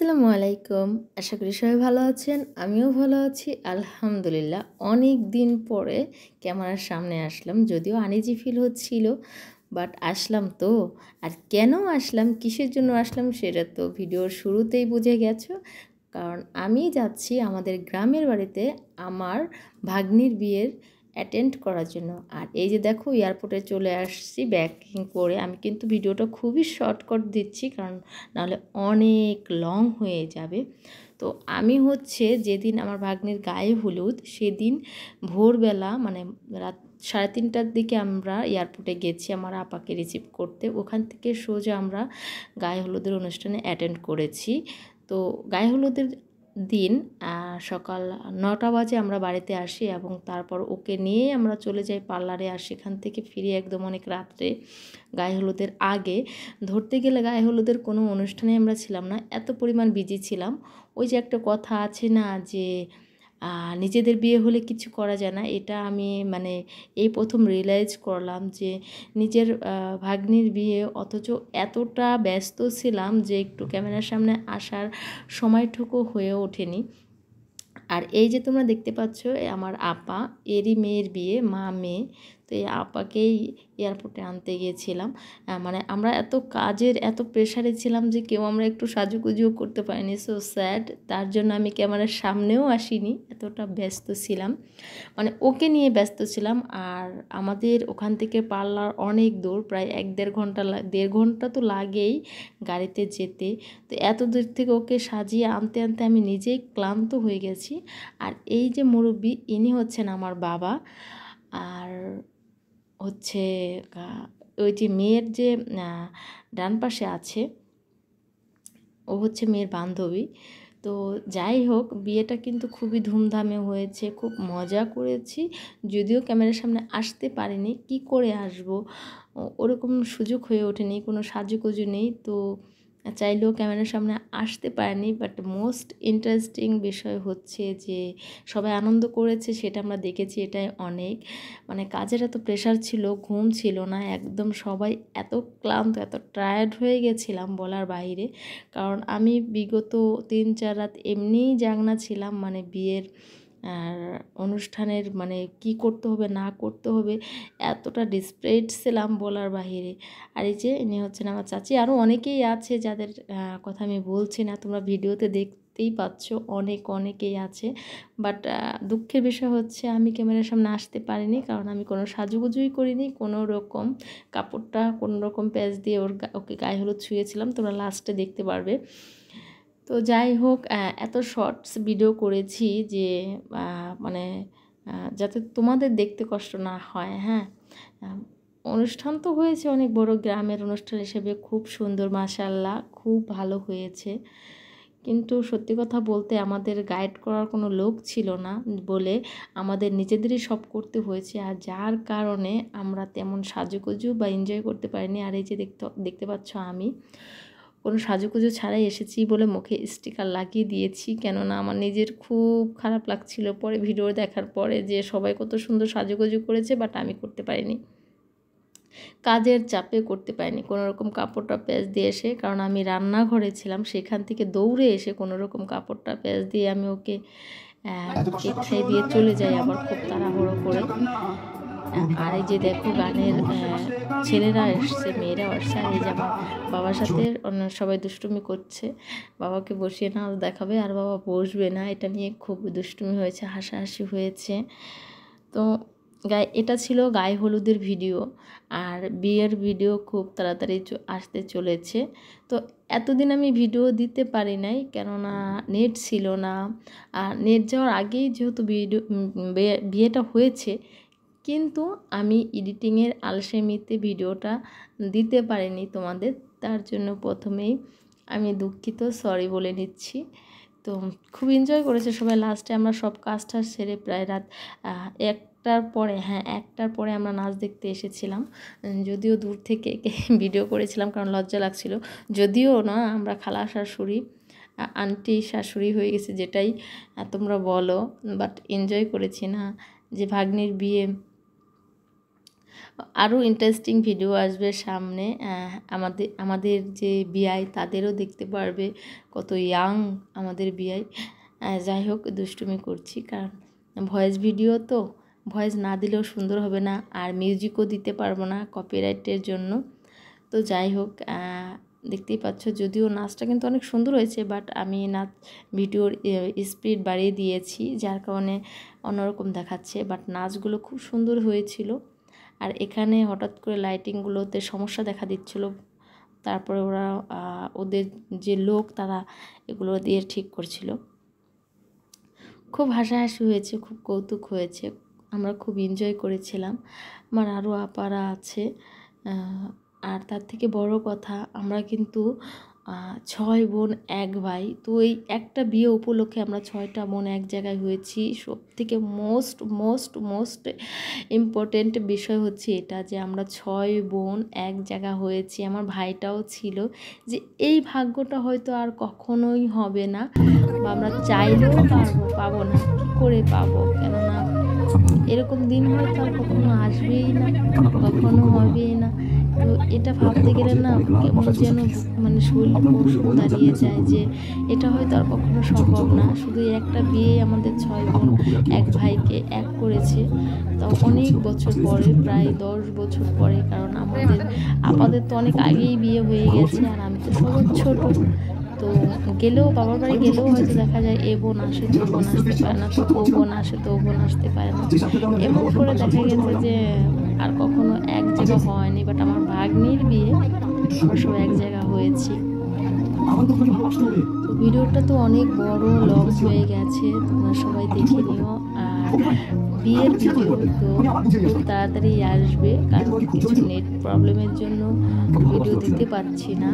আসসালামু আলাইকুম আশা করি সবাই ভালো আছেন আমিও ভালো আছি আলহামদুলিল্লাহ অনেক দিন পরে ক্যামেরার সামনে আসলাম যদিও আনিজি ফিল হচ্ছিল বাট আসলাম তো আর কেন আসলাম কিসের জন্য আসলাম সেটা তো ভিডিওর শুরুতেই বুঝে গেছো কারণ আমি যাচ্ছি আমাদের গ্রামের বাড়িতে আমার ভাগ্নির বিয়ের অ্যাটেন্ড করার জন্য আর এই যে দেখো এয়ারপোর্টে চলে আসছি ব্যাকিং করে আমি কিন্তু ভিডিওটা খুবই শর্টকাট দিচ্ছি কারণ নাহলে অনেক লং হয়ে যাবে তো আমি হচ্ছে যেদিন আমার ভাগ্নের গায়ে হলুদ সেদিন ভোরবেলা মানে রাত সাড়ে তিনটার দিকে আমরা এয়ারপোর্টে গেছি আমার আপাকে রিসিভ করতে ওখান থেকে সোজা আমরা গায়ে হলুদের অনুষ্ঠানে অ্যাটেন্ড করেছি তো গায়ে হলুদের দিন সকাল নটা বাজে আমরা বাড়িতে আসি এবং তারপর ওকে নিয়ে আমরা চলে যাই পার্লারে আর সেখান থেকে ফিরে একদম অনেক রাত্রে গায়ে হলুদের আগে ধরতে গেলে গায়ে হলুদের কোনো অনুষ্ঠানে আমরা ছিলাম না এত পরিমাণ বিজি ছিলাম ওই যে একটা কথা আছে না যে নিজেদের বিয়ে হলে কিছু করা যায় না এটা আমি মানে এই প্রথম রিয়েলাইজ করলাম যে নিজের ভাগ্নির বিয়ে অথচ এতটা ব্যস্ত ছিলাম যে একটু ক্যামেরার সামনে আসার সময়টুকু হয়ে ওঠেনি আর এই যে তোমরা দেখতে পাচ্ছ আমার আপা এরই মেয়ের বিয়ে মা মেয়ে তো এই আপাকেই এয়ারপোর্টে আনতে গিয়েছিলাম মানে আমরা এত কাজের এত প্রেশারে ছিলাম যে কেউ আমরা একটু সাজুকুজুও করতে পারিনি সো স্যাড তার জন্য আমি ক্যামেরার সামনেও আসিনি এতটা ব্যস্ত ছিলাম মানে ওকে নিয়ে ব্যস্ত ছিলাম আর আমাদের ওখান থেকে পার্লার অনেক দূর প্রায় এক দেড় ঘন্টা দেড় ঘন্টা তো লাগেই গাড়িতে যেতে তো এত দূর থেকে ওকে সাজিয়ে আনতে আনতে আমি নিজেই ক্লান্ত হয়ে গেছি আর এই যে মুরব্বী ইনি হচ্ছেন আমার বাবা হচ্ছে ওই যে মেয়ের যে ডান পাশে আছে ও হচ্ছে মেয়ের বান্ধবী তো যাই হোক বিয়েটা কিন্তু খুবই ধুমধামে হয়েছে খুব মজা করেছি যদিও ক্যামেরার সামনে আসতে পারিনি কি করে আসব ওরকম সুযোগ হয়ে ওঠেনি কোনো সাজুগুজু নেই তো চাইলেও ক্যামেরার সামনে আসতে পারেনি বাট মোস্ট ইন্টারেস্টিং বিষয় হচ্ছে যে সবাই আনন্দ করেছে সেটা আমরা দেখেছি এটাই অনেক মানে কাজের এত প্রেশার ছিল ঘুম ছিল না একদম সবাই এত ক্লান্ত এত টায়ার্ড হয়ে গেছিলাম বলার বাইরে কারণ আমি বিগত তিন চার রাত এমনিই জাগনা ছিলাম মানে বিয়ের আর অনুষ্ঠানের মানে কি করতে হবে না করতে হবে এতটা ডিসপ্রেড ছিলাম বলার বাহিরে আর এই যে ইনি হচ্ছেন আমার চাচি আরও অনেকেই আছে যাদের কথা আমি বলছি না তোমরা ভিডিওতে দেখতেই পাচ্ছ অনেক অনেকেই আছে বাট দুঃখের বিষয় হচ্ছে আমি ক্যামেরার সামনে আসতে পারিনি কারণ আমি কোনো সাজুগুজুই করিনি কোনো রকম কাপড়টা কোনো রকম প্যাচ দিয়ে ওর ওকে গায়ে হলুদ ছুঁয়েছিলাম তোমরা লাস্টে দেখতে পারবে তো যাই হোক এত শর্টস ভিডিও করেছি যে মানে যাতে তোমাদের দেখতে কষ্ট না হয় হ্যাঁ অনুষ্ঠান তো হয়েছে অনেক বড় গ্রামের অনুষ্ঠান হিসেবে খুব সুন্দর মাশাল্লাহ খুব ভালো হয়েছে কিন্তু সত্যি কথা বলতে আমাদের গাইড করার কোনো লোক ছিল না বলে আমাদের নিজেদেরই সব করতে হয়েছে আর যার কারণে আমরা তেমন সাজুগুজু বা এনজয় করতে পারিনি আর এই যে দেখতে দেখতে পাচ্ছ আমি কোনো সাজুকুজু ছাড়াই এসেছি বলে মুখে স্টিকার লাগিয়ে দিয়েছি কেননা আমার নিজের খুব খারাপ লাগছিল পরে ভিডিও দেখার পরে যে সবাই কত সুন্দর সাজুকুজু করেছে বাট আমি করতে পারিনি কাজের চাপে করতে পারিনি কোনো রকম কাপড়টা প্যাঁচ দিয়ে এসে কারণ আমি রান্নাঘরে ছিলাম সেখান থেকে দৌড়ে এসে কোনো রকম কাপড়টা প্যাঁচ দিয়ে আমি ওকে কেক খাই দিয়ে চলে যাই আবার খুব তাড়াহুড়ো করে আর এই যে দেখো গানের ছেলেরা এসছে মেয়েরা আসছে আর এই যে আমার বাবার সাথে অন্য সবাই দুষ্টুমি করছে বাবাকে বসিয়ে না দেখাবে আর বাবা বসবে না এটা নিয়ে খুব দুষ্টুমি হয়েছে হাসাহাসি হয়েছে তো গায়ে এটা ছিল গায়ে হলুদের ভিডিও আর বিয়ের ভিডিও খুব তাড়াতাড়ি আসতে চলেছে তো এতদিন আমি ভিডিও দিতে পারি নাই কেননা নেট ছিল না আর নেট যাওয়ার আগেই যেহেতু ভিডিও বিয়েটা হয়েছে কিন্তু আমি এডিটিংয়ের আলসেমিতে ভিডিওটা দিতে পারিনি তোমাদের তার জন্য প্রথমেই আমি দুঃখিত সরি বলে নিচ্ছি তো খুব এনজয় করেছে সবাই লাস্টে আমরা সব কাজটা সেরে প্রায় রাত এক একটার পরে হ্যাঁ একটার পরে আমরা নাচ দেখতে এসেছিলাম যদিও দূর থেকে ভিডিও করেছিলাম কারণ লজ্জা লাগছিল যদিও না আমরা খালা শাশুড়ি আন্টি শাশুড়ি হয়ে গেছে যেটাই তোমরা বলো বাট এনজয় করেছি না যে ভাগ্নির বিয়ে আরও ইন্টারেস্টিং ভিডিও আসবে সামনে আমাদের আমাদের যে বিআই তাদেরও দেখতে পারবে কত ইয়াং আমাদের বিআই যাই হোক দুষ্টুমি করছি কারণ ভয়েস ভিডিও তো ভয়েস না দিলেও সুন্দর হবে না আর মিউজিকও দিতে পারবো না কপিরাইটের জন্য তো যাই হোক দেখতেই পাচ্ছ যদিও নাচটা কিন্তু অনেক সুন্দর হয়েছে বাট আমি নাচ ভিডিওর স্পিড বাড়িয়ে দিয়েছি যার কারণে অন্যরকম দেখাচ্ছে বাট নাচগুলো খুব সুন্দর হয়েছিল আর এখানে হঠাৎ করে লাইটিংগুলোতে সমস্যা দেখা দিচ্ছিল তারপরে ওরা ওদের যে লোক তারা এগুলো দিয়ে ঠিক করছিল খুব হাসাহাসি হয়েছে খুব কৌতুক হয়েছে আমরা খুব এনজয় করেছিলাম আমার আরও আপারা আছে আর তার থেকে বড় কথা আমরা কিন্তু ছয় বোন এক ভাই তো এই একটা বিয়ে উপলক্ষে আমরা ছয়টা বোন এক জায়গায় হয়েছি সব থেকে মোস্ট মোস্ট মোস্ট ইম্পর্টেন্ট বিষয় হচ্ছে এটা যে আমরা ছয় বোন এক জায়গা হয়েছি আমার ভাইটাও ছিল যে এই ভাগ্যটা হয়তো আর কখনোই হবে না বা আমরা চাইলেও পারবো পাবো না কী করে পাবো কেননা এরকম দিন হয়তো আর কখনো আসবেই না কখনো হবেই না তো এটা ভাবতে গেলে না কেমন যেন মানে শরীর প্রশ্ন দাঁড়িয়ে যায় যে এটা হয়তো আর কখনো সম্ভব না শুধু একটা বিয়ে আমাদের ছয় বোন এক ভাইকে এক করেছে তো অনেক বছর পরে প্রায় দশ বছর পরে কারণ আমাদের হ্যাঁ। আমাদের তো অনেক আগেই বিয়ে হয়ে গেছে আর আমি তো সব ছোটো তো গেলেও বাবার বাড়ি গেলেও হয়তো দেখা যায় এ বোন আসে তো বোন আসতে পারে না তো ও বোন আসে তো ও বোন আসতে পারে না আচ্ছা, এমন করে দেখা গেছে যে আর কখনো এক জায়গা আচ্ছা। হয়নি বাট আমার ভাগ্নির বিয়ে সব এক জায়গা হয়েছে ভিডিওটা তো অনেক বড় লং আচ্ছা। হয়ে গেছে তোমরা সবাই আচ্ছা। দেখে নিও আর বিয়ের ভিডিও তো মানে খুব তাড়াতাড়ি আসবে কারণ কিছু নেট প্রবলেমের জন্য ভিডিও দিতে পারছি না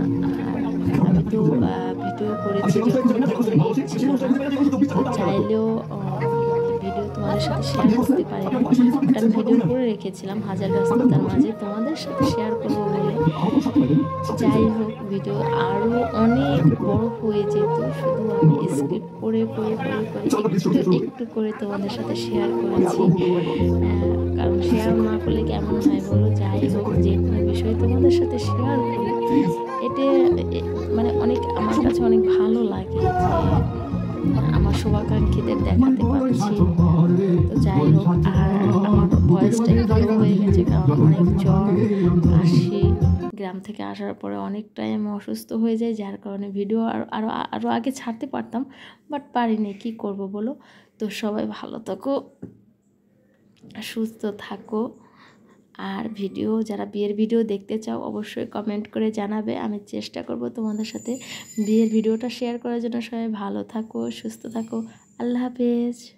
আর আমি তো ভিডিও করেছি চাইলেও তোমাদের সাথে শেয়ার করতে পারি একটা ভিডিও করে রেখেছিলাম হাজার ব্যস্ততার মাঝে তোমাদের সাথে শেয়ার করবো বলে যাই হোক ভিডিও আরও অনেক বড় হয়ে যেত শুধু আমি স্ক্রিপ্ট করে করে করে করে একটু একটু করে তোমাদের সাথে শেয়ার করেছি কারণ শেয়ার না করলে কেমন হয় বলো যাই হোক যে কোনো বিষয় তোমাদের সাথে শেয়ার করি এতে মানে অনেক আমার কাছে অনেক ভালো লাগে আমার শুভাকাঙ্ক্ষীদের দেখাতে পারছি আর অনেক জ্বর গ্রাম থেকে আসার পরে অনেক টাইম অসুস্থ হয়ে যায় যার কারণে ভিডিও আর আরও আরও আগে ছাড়তে পারতাম বাট পারিনি কি করব বলো তো সবাই ভালো থাকো সুস্থ থাকো আর ভিডিও যারা বিয়ের ভিডিও দেখতে চাও অবশ্যই কমেন্ট করে জানাবে আমি চেষ্টা করব তোমাদের সাথে বিয়ের ভিডিওটা শেয়ার করার জন্য সবাই ভালো থাকো সুস্থ থাকো আল্লাহ হাফেজ